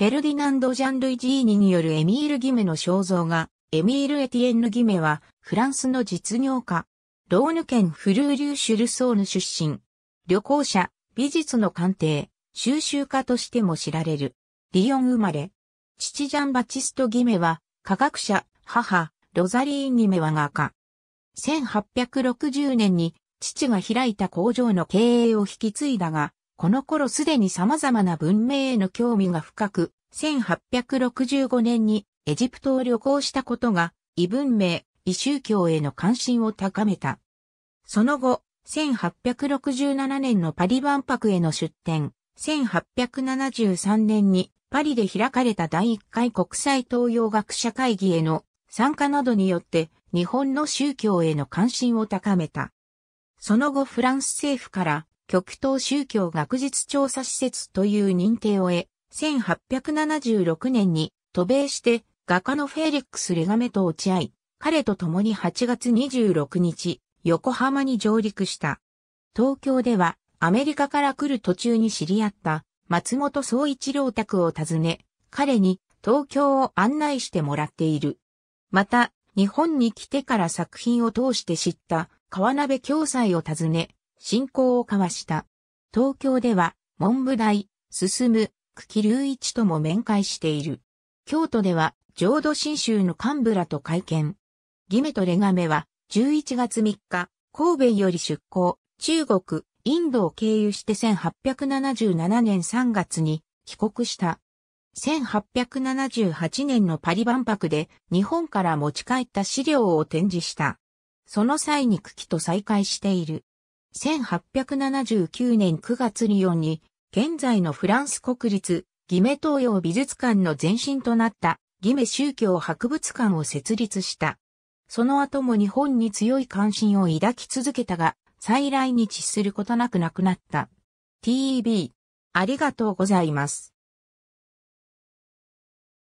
フェルディナンド・ジャンルイジーニによるエミール・ギメの肖像画、エミール・エティエンヌ・ギメは、フランスの実業家、ローヌ県フルーリュー・シュルソーヌ出身、旅行者、美術の鑑定、収集家としても知られる、リヨン生まれ、父ジャン・バチスト・ギメは、科学者、母、ロザリーン・ギメは画家。1860年に、父が開いた工場の経営を引き継いだが、この頃すでに様々な文明への興味が深く、1865年にエジプトを旅行したことが、異文明、異宗教への関心を高めた。その後、1867年のパリ万博への出展、1873年にパリで開かれた第1回国際東洋学者会議への参加などによって日本の宗教への関心を高めた。その後フランス政府から極東宗教学術調査施設という認定を得、1876年に渡米して画家のフェリックス・レガメと落ち合い、彼と共に8月26日、横浜に上陸した。東京ではアメリカから来る途中に知り合った松本総一郎宅を訪ね、彼に東京を案内してもらっている。また、日本に来てから作品を通して知った川鍋教祭を訪ね、信仰を交わした。東京では、文部大、進む、久喜隆一とも面会している。京都では、浄土真宗の幹部らと会見。義メとレガメは、11月3日、神戸より出港、中国、インドを経由して1877年3月に帰国した。1878年のパリ万博で日本から持ち帰った資料を展示した。その際に久喜と再会している。1879年9月リヨンに、現在のフランス国立、ギメ東洋美術館の前身となったギメ宗教博物館を設立した。その後も日本に強い関心を抱き続けたが、再来日することなく亡くなった。TEB、ありがとうございます。